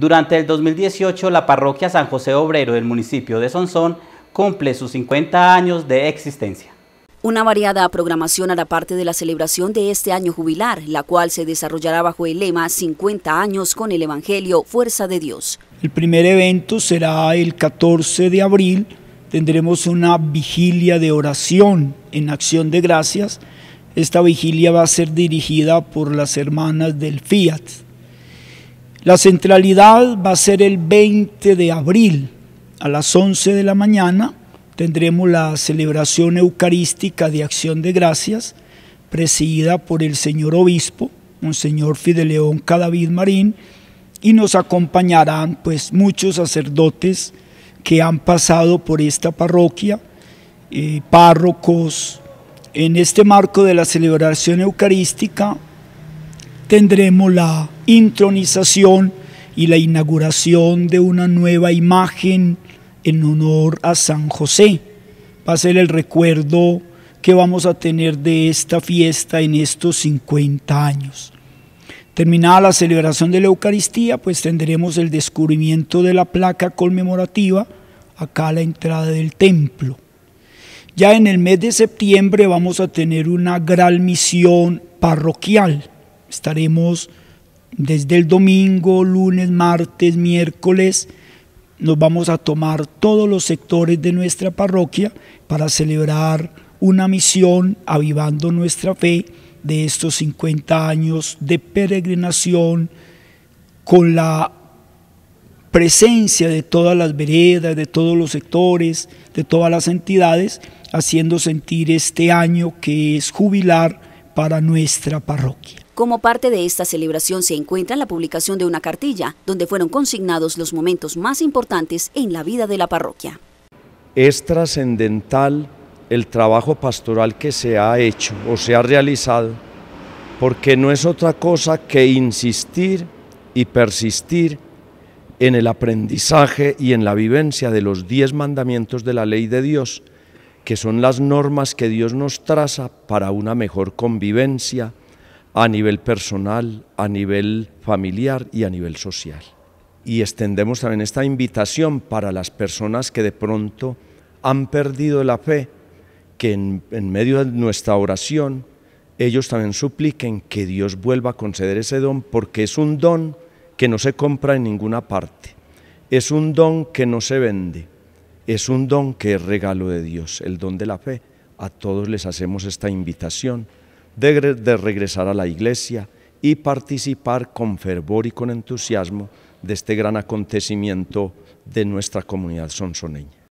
Durante el 2018, la parroquia San José Obrero del municipio de Sonsón cumple sus 50 años de existencia. Una variada programación hará parte de la celebración de este año jubilar, la cual se desarrollará bajo el lema 50 años con el Evangelio Fuerza de Dios. El primer evento será el 14 de abril, tendremos una vigilia de oración en acción de gracias. Esta vigilia va a ser dirigida por las hermanas del Fiat, la centralidad va a ser el 20 de abril a las 11 de la mañana. Tendremos la celebración eucarística de acción de gracias, presidida por el señor obispo, Monseñor Fideleón Cadavid Marín, y nos acompañarán pues muchos sacerdotes que han pasado por esta parroquia, eh, párrocos. En este marco de la celebración eucarística tendremos la intronización y la inauguración de una nueva imagen en honor a San José. Va a ser el recuerdo que vamos a tener de esta fiesta en estos 50 años. Terminada la celebración de la Eucaristía, pues tendremos el descubrimiento de la placa conmemorativa acá a la entrada del templo. Ya en el mes de septiembre vamos a tener una gran misión parroquial. Estaremos desde el domingo, lunes, martes, miércoles. Nos vamos a tomar todos los sectores de nuestra parroquia para celebrar una misión avivando nuestra fe de estos 50 años de peregrinación con la presencia de todas las veredas, de todos los sectores, de todas las entidades, haciendo sentir este año que es jubilar para nuestra parroquia. Como parte de esta celebración se encuentra la publicación de una cartilla donde fueron consignados los momentos más importantes en la vida de la parroquia. Es trascendental el trabajo pastoral que se ha hecho o se ha realizado, porque no es otra cosa que insistir y persistir en el aprendizaje y en la vivencia de los diez mandamientos de la ley de Dios, que son las normas que Dios nos traza para una mejor convivencia, a nivel personal, a nivel familiar y a nivel social. Y extendemos también esta invitación para las personas que de pronto han perdido la fe, que en, medio de nuestra oración ellos también supliquen que Dios vuelva a conceder ese don, porque es un don que no se compra en ninguna parte, es un don que no se vende, es un don que es regalo de Dios, el don de la fe. A todos les hacemos esta invitación de, regresar a la iglesia y participar con fervor y con entusiasmo de este gran acontecimiento de nuestra comunidad sonsoneña.